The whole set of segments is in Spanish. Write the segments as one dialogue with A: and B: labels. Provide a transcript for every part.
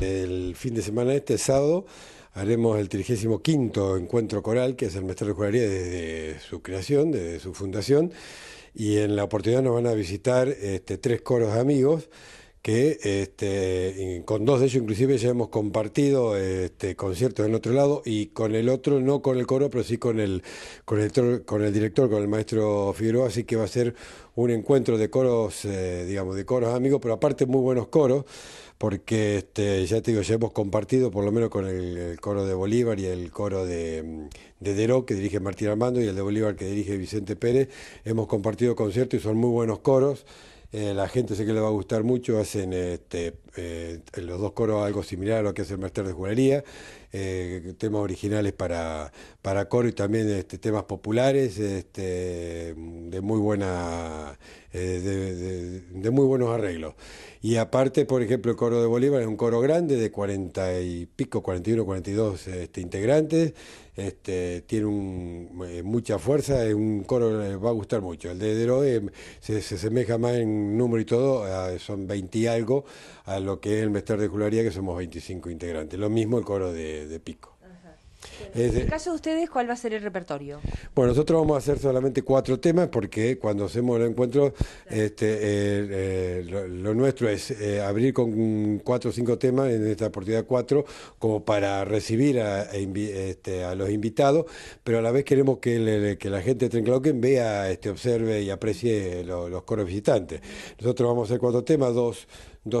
A: El fin de semana este sábado haremos el 35 encuentro coral, que es el maestro de coralía desde su creación, desde su fundación, y en la oportunidad nos van a visitar este, tres coros amigos que este, con dos de ellos inclusive ya hemos compartido este, conciertos en otro lado y con el otro, no con el coro, pero sí con el, con el, con el director, con el maestro Figueroa, así que va a ser un encuentro de coros, eh, digamos, de coros amigos, pero aparte muy buenos coros, porque este, ya te digo, ya hemos compartido por lo menos con el, coro de Bolívar y el coro de, de Deró, que dirige Martín Armando, y el de Bolívar que dirige Vicente Pérez, hemos compartido conciertos y son muy buenos coros. Eh, la gente sé que le va a gustar mucho, hacen este, eh, los dos coros algo similar a lo que hace el Master de Jugaría eh, temas originales para, para coro y también este, temas populares este, de muy buena eh, de, muy buenos arreglos. Y aparte, por ejemplo, el coro de Bolívar es un coro grande de 40 y pico, 41, 42 este, integrantes, este, tiene mucha fuerza, es un coro que va a gustar mucho. El de Deroe se, se asemeja más en número y todo, son 20 y algo al lo que es el Mester de Jularía, que somos 25 integrantes. Lo mismo el coro de Pico. Eh, en el caso de ustedes, ¿cuál va a ser el repertorio? Bueno, nosotros vamos a hacer solamente cuatro temas porque cuando hacemos el encuentro, este, eh, lo, nuestro es eh, abrir con cuatro o cinco temas, en esta oportunidad cuatro, como para recibir a, este, los invitados, pero a la vez queremos que, la gente de Trenclauquen vea, este, observe y aprecie los coros visitantes. Nosotros vamos a hacer cuatro temas, dos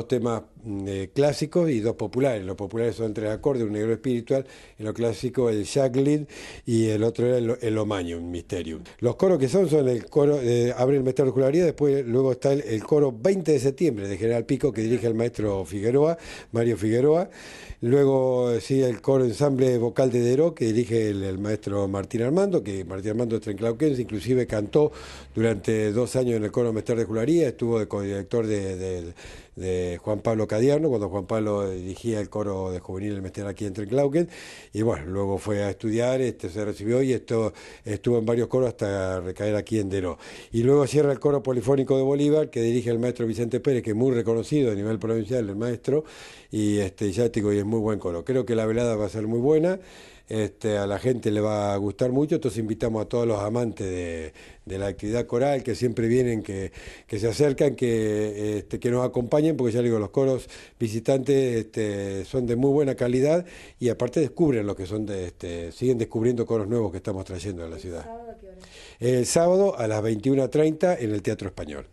A: temas mm, clásicos y dos populares. Los populares son tres acordes, un negro espiritual, y los clásicos el Jacqueline, y el otro era el, el un Mysterium. Los coros que son son el coro, de eh, abre el de Jularía, después luego está el, coro 20 de septiembre de General Pico que dirige el maestro Figueroa, Mario Figueroa. Luego eh, sigue el coro ensamble vocal de Dero, que dirige el, maestro Martín Armando, que Martín Armando es trenclauquense, inclusive cantó durante dos años en el coro Mester de Jularía, estuvo de codirector de, de Juan Pablo Cadierno, cuando Juan Pablo dirigía el coro de juvenil ...el Mester aquí en Trenclauquen, y bueno, luego fue a estudiar, este, se recibió y esto, estuvo en varios coros hasta recaer aquí en Deró. Y luego cierra el coro polifónico de Bolívar, que dirige el maestro Vicente Pérez, que es muy reconocido a nivel provincial, el maestro, y este, ya y es muy buen coro. Creo que la velada va a ser muy buena. Este, a la gente le va a gustar mucho, entonces invitamos a todos los amantes de, la actividad coral que siempre vienen, que, se acercan, que, este, que nos acompañen, porque ya digo, los coros visitantes este, son de muy buena calidad y aparte descubren lo que son, de, este, siguen descubriendo coros nuevos que estamos trayendo a la ciudad. ¿El sábado, a El sábado a las 21.30 en el Teatro Español.